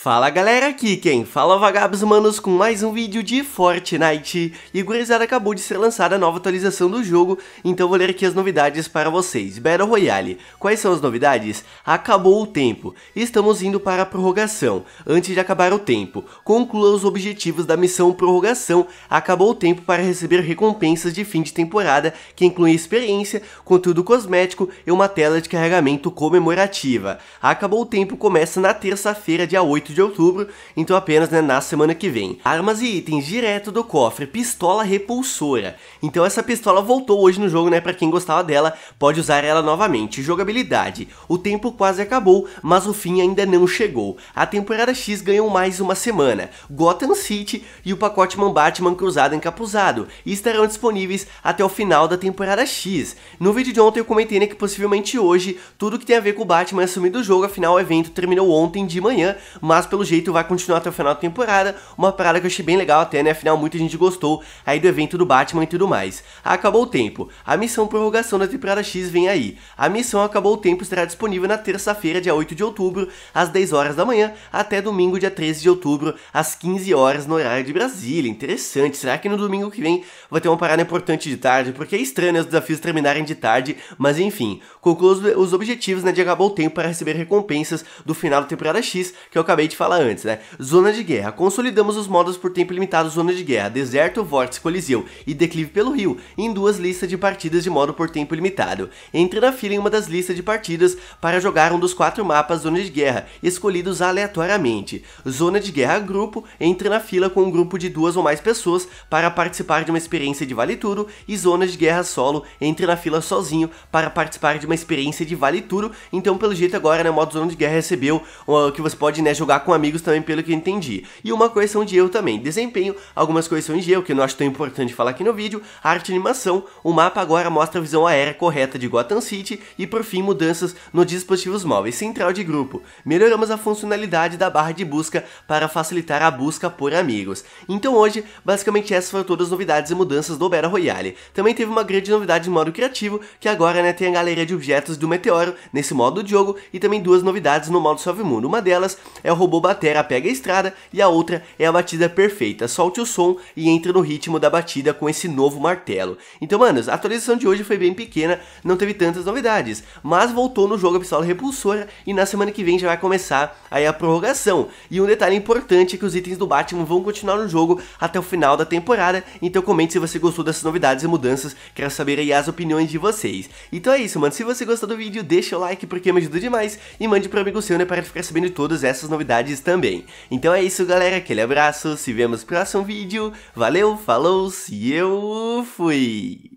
Fala galera, aqui quem fala é vagabos manos com mais um vídeo de Fortnite E gurizada, acabou de ser lançada a nova atualização do jogo Então vou ler aqui as novidades para vocês Battle Royale, quais são as novidades? Acabou o tempo, estamos indo para a prorrogação Antes de acabar o tempo, conclua os objetivos da missão prorrogação Acabou o tempo para receber recompensas de fim de temporada Que incluem experiência, conteúdo cosmético e uma tela de carregamento comemorativa Acabou o tempo começa na terça-feira dia 8 8 de outubro, então apenas né, na semana que vem. Armas e itens direto do cofre, pistola repulsora. Então essa pistola voltou hoje no jogo, né, pra quem gostava dela, pode usar ela novamente. Jogabilidade, o tempo quase acabou, mas o fim ainda não chegou. A temporada X ganhou mais uma semana, Gotham City e o pacote Man Batman cruzado encapuzado, estarão disponíveis até o final da temporada X. No vídeo de ontem eu comentei né, que possivelmente hoje tudo que tem a ver com o Batman é sumido do jogo, afinal o evento terminou ontem de manhã, mas mas pelo jeito vai continuar até o final da temporada, uma parada que eu achei bem legal até, né? Afinal, muita gente gostou aí do evento do Batman e tudo mais. Acabou o tempo. A missão prorrogação da temporada X vem aí. A missão Acabou o Tempo estará disponível na terça-feira, dia 8 de outubro, às 10 horas da manhã, até domingo, dia 13 de outubro, às 15 horas, no horário de Brasília. Interessante. Será que no domingo que vem vai ter uma parada importante de tarde? Porque é estranho né, os desafios terminarem de tarde, mas enfim. Concluo os objetivos né, de Acabou o Tempo para receber recompensas do final da temporada X, que eu acabei acabei de falar antes, né? Zona de guerra. Consolidamos os modos por tempo limitado zona de guerra, deserto, vórtice, coliseu e declive pelo rio em duas listas de partidas de modo por tempo limitado. Entre na fila em uma das listas de partidas para jogar um dos quatro mapas zona de guerra, escolhidos aleatoriamente. Zona de guerra grupo, entre na fila com um grupo de duas ou mais pessoas para participar de uma experiência de vale tudo e zona de guerra solo, entre na fila sozinho para participar de uma experiência de vale tudo. Então, pelo jeito agora, né, o modo zona de guerra recebeu uh, que você pode, né, jogar jogar com amigos também, pelo que eu entendi. E uma correção de erro também, desempenho, algumas correções de erro que eu não acho tão importante falar aqui no vídeo, arte e animação, o mapa agora mostra a visão aérea correta de Gotham City e por fim mudanças nos dispositivos móveis, central de grupo. Melhoramos a funcionalidade da barra de busca para facilitar a busca por amigos. Então hoje, basicamente essas foram todas as novidades e mudanças do Battle Royale. Também teve uma grande novidade no modo criativo, que agora né, tem a galeria de objetos do meteoro nesse modo de jogo e também duas novidades no modo Suave Mundo. Uma delas é o robô batera pega a estrada e a outra é a batida perfeita. Solte o som e entre no ritmo da batida com esse novo martelo. Então, manos, a atualização de hoje foi bem pequena, não teve tantas novidades, mas voltou no jogo a pistola repulsora e na semana que vem já vai começar aí a prorrogação. E um detalhe importante é que os itens do Batman vão continuar no jogo até o final da temporada, então comente se você gostou dessas novidades e mudanças, quero saber aí as opiniões de vocês. Então é isso, mano, se você gostou do vídeo, deixa o like porque me ajuda demais e mande para amigo seu, né, para ficar sabendo de todas essas novidades novidades também. Então é isso galera, aquele abraço, se vemos no próximo vídeo, valeu, falou, se eu fui!